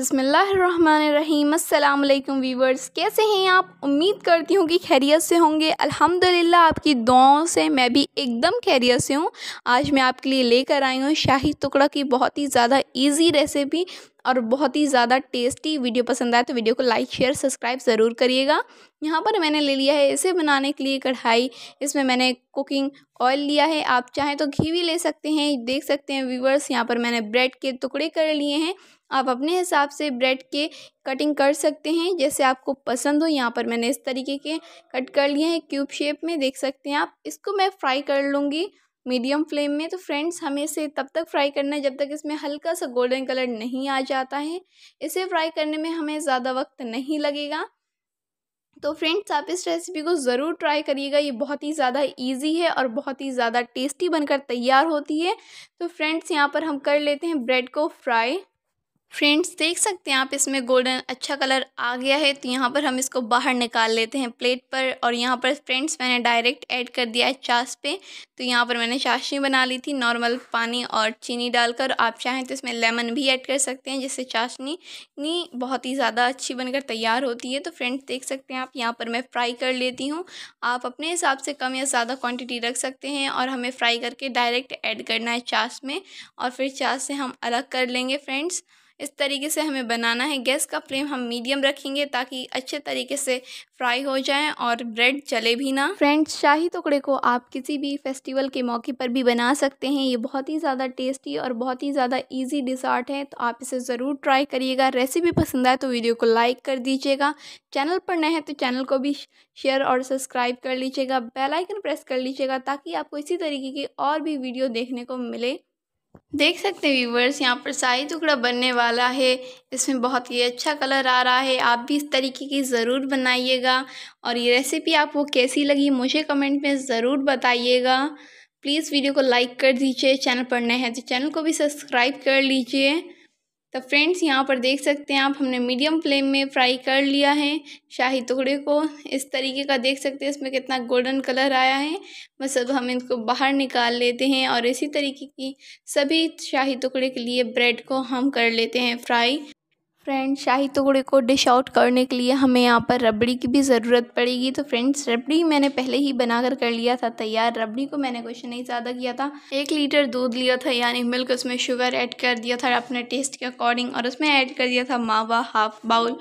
अस्सलाम अल्लाम वीवर्स कैसे हैं आप उम्मीद करती हूँ कि खैरियत से होंगे अल्हम्दुलिल्लाह आपकी दुआओं से मैं भी एकदम खैरियत से हूँ आज मैं आपके लिए लेकर आई हूँ शाही टुकड़ा की बहुत ही ज़्यादा इजी रेसिपी और बहुत ही ज़्यादा टेस्टी वीडियो पसंद आए तो वीडियो को लाइक शेयर सब्सक्राइब ज़रूर करिएगा यहाँ पर मैंने ले लिया है इसे बनाने के लिए कढ़ाई इसमें मैंने कुकिंग ऑयल लिया है आप चाहें तो घी भी ले सकते हैं देख सकते हैं व्यूवर्स यहाँ पर मैंने ब्रेड के टुकड़े कर लिए हैं आप अपने हिसाब से ब्रेड के कटिंग कर सकते हैं जैसे आपको पसंद हो यहाँ पर मैंने इस तरीके के कट कर लिए हैं क्यूब शेप में देख सकते हैं आप इसको मैं फ्राई कर लूँगी मीडियम फ्लेम में तो फ्रेंड्स हमें इसे तब तक फ्राई करना है जब तक इसमें हल्का सा गोल्डन कलर नहीं आ जाता है इसे फ्राई करने में हमें ज़्यादा वक्त नहीं लगेगा तो फ्रेंड्स आप इस रेसिपी को ज़रूर ट्राई करिएगा ये बहुत ही ज़्यादा इजी है और बहुत ही ज़्यादा टेस्टी बनकर तैयार होती है तो फ्रेंड्स यहाँ पर हम कर लेते हैं ब्रेड को फ्राई फ्रेंड्स देख सकते हैं आप इसमें गोल्डन अच्छा कलर आ गया है तो यहाँ पर हम इसको बाहर निकाल लेते हैं प्लेट पर और यहाँ पर फ्रेंड्स मैंने डायरेक्ट ऐड कर दिया है चाश पे तो यहाँ पर मैंने चाशनी बना ली थी नॉर्मल पानी और चीनी डालकर आप चाहें तो इसमें लेमन भी ऐड कर सकते हैं जिससे चाशनी नी बहुत ही ज़्यादा अच्छी बनकर तैयार होती है तो फ्रेंड्स देख सकते हैं आप यहाँ पर मैं फ्राई कर लेती हूँ आप अपने हिसाब से कम या ज़्यादा क्वान्टिटी रख सकते हैं और हमें फ्राई करके डायरेक्ट ऐड करना है चाश में और फिर चाश से हम अलग कर लेंगे फ्रेंड्स इस तरीके से हमें बनाना है गैस का फ्लेम हम मीडियम रखेंगे ताकि अच्छे तरीके से फ्राई हो जाए और ब्रेड चले भी ना फ्रेंड्स शाही टुकड़े को आप किसी भी फेस्टिवल के मौके पर भी बना सकते हैं ये बहुत ही ज़्यादा टेस्टी और बहुत ही ज़्यादा ईजी डिज़र्ट है तो आप इसे ज़रूर ट्राई करिएगा रेसिपी पसंद आए तो वीडियो को लाइक कर दीजिएगा चैनल पर नए हैं तो चैनल को भी शेयर और सब्सक्राइब कर लीजिएगा बेल आइकन प्रेस कर लीजिएगा ताकि आपको इसी तरीके की और भी वीडियो देखने को मिले देख सकते हैं व्यूवर्स यहाँ पर शाही टुकड़ा बनने वाला है इसमें बहुत ही अच्छा कलर आ रहा है आप भी इस तरीके की ज़रूर बनाइएगा और ये रेसिपी आपको कैसी लगी मुझे कमेंट में ज़रूर बताइएगा प्लीज़ वीडियो को लाइक कर दीजिए चैनल पर नए हैं तो चैनल को भी सब्सक्राइब कर लीजिए तो फ्रेंड्स यहाँ पर देख सकते हैं आप हमने मीडियम फ्लेम में फ्राई कर लिया है शाही टुकड़े को इस तरीके का देख सकते हैं इसमें कितना गोल्डन कलर आया है बस अब हम इनको बाहर निकाल लेते हैं और इसी तरीके की सभी शाही टुकड़े के लिए ब्रेड को हम कर लेते हैं फ्राई फ्रेंड्स शाही टुकड़े को डिश आउट करने के लिए हमें यहाँ पर रबड़ी की भी ज़रूरत पड़ेगी तो फ्रेंड्स रबड़ी मैंने पहले ही बनाकर कर लिया था तैयार रबड़ी को मैंने कुछ नहीं ज़्यादा किया था एक लीटर दूध लिया था यानी मिल्क उसमें शुगर ऐड कर दिया था अपने टेस्ट के अकॉर्डिंग और उसमें ऐड कर दिया था मावा हाफ बाउल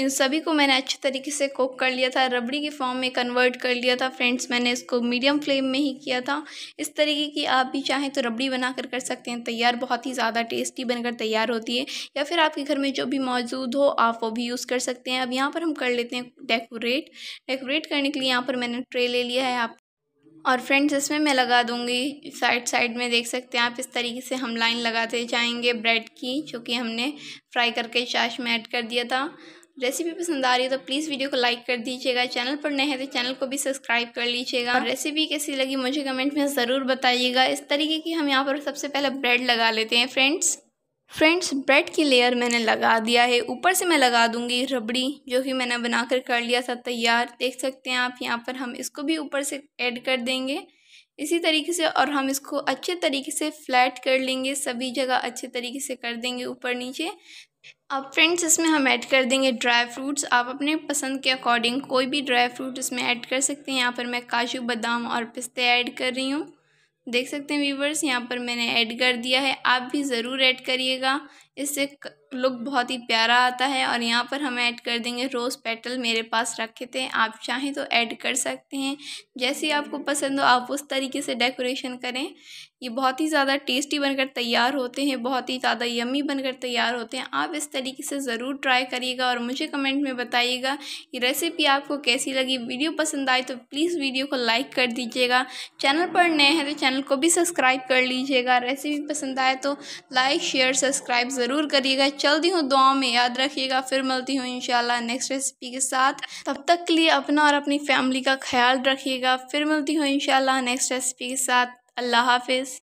इन सभी को मैंने अच्छे तरीके से कोक कर लिया था रबड़ी के फॉर्म में कन्वर्ट कर लिया था फ्रेंड्स मैंने इसको मीडियम फ्लेम में ही किया था इस तरीके की आप भी चाहें तो रबड़ी बना कर कर सकते हैं तैयार बहुत ही ज़्यादा टेस्टी बनकर तैयार होती है या फिर आपके घर में जो भी मौजूद हो आप वो भी यूज़ कर सकते हैं अब यहाँ पर हम कर लेते हैं डेकोरेट डेकोरेट करने के लिए यहाँ पर मैंने ट्रे ले लिया है आप और फ्रेंड्स इसमें मैं लगा दूंगी साइड साइड में देख सकते हैं आप इस तरीके से हम लाइन लगाते जाएंगे ब्रेड की जो कि हमने फ्राई करके चाश में ऐड कर दिया था रेसिपी पसंद आ रही है तो प्लीज़ वीडियो को लाइक कर दीजिएगा चैनल पर नए हैं तो चैनल को भी सब्सक्राइब कर लीजिएगा और रेसिपी कैसी लगी मुझे कमेंट में ज़रूर बताइएगा इस तरीके की हम यहाँ पर सबसे पहले ब्रेड लगा लेते हैं फ्रेंड्स फ्रेंड्स ब्रेड की लेयर मैंने लगा दिया है ऊपर से मैं लगा दूंगी रबड़ी जो कि मैंने बनाकर कर लिया था तैयार देख सकते हैं आप यहाँ पर हम इसको भी ऊपर से ऐड कर देंगे इसी तरीके से और हम इसको अच्छे तरीके से फ्लैट कर लेंगे सभी जगह अच्छे तरीके से कर देंगे ऊपर नीचे अब फ्रेंड्स इसमें हम ऐड कर देंगे ड्राई फ्रूट्स आप अपने पसंद के अकॉर्डिंग कोई भी ड्राई फ्रूट इसमें ऐड कर सकते हैं यहाँ पर मैं काजू बादाम और पिस्ते ऐड कर रही हूँ देख सकते हैं व्यूवर्स यहाँ पर मैंने ऐड कर दिया है आप भी ज़रूर ऐड करिएगा इससे लुक बहुत ही प्यारा आता है और यहाँ पर हम ऐड कर देंगे रोज़ पेटल मेरे पास रखे थे आप चाहें तो ऐड कर सकते हैं जैसे आपको पसंद हो आप उस तरीके से डेकोरेशन करें ये बहुत ही ज़्यादा टेस्टी बनकर तैयार होते हैं बहुत ही ज़्यादा यमी बनकर तैयार होते हैं आप इस तरीके से ज़रूर ट्राई करिएगा और मुझे कमेंट में बताइएगा ये रेसिपी आपको कैसी लगी वीडियो पसंद आए तो प्लीज़ वीडियो को लाइक कर दीजिएगा चैनल पर नए हैं तो चैनल को भी सब्सक्राइब कर लीजिएगा रेसिपी पसंद आए तो लाइक शेयर सब्सक्राइब ज़रूर करिएगा चलती हूँ दुआओं में याद रखिएगा फिर मिलती हूँ इंशाल्लाह नेक्स्ट रेसिपी के साथ तब तक के लिए अपना और अपनी फैमिली का ख्याल रखिएगा फिर मिलती हूँ इंशाल्लाह नेक्स्ट रेसिपी के साथ अल्लाह हाफिज़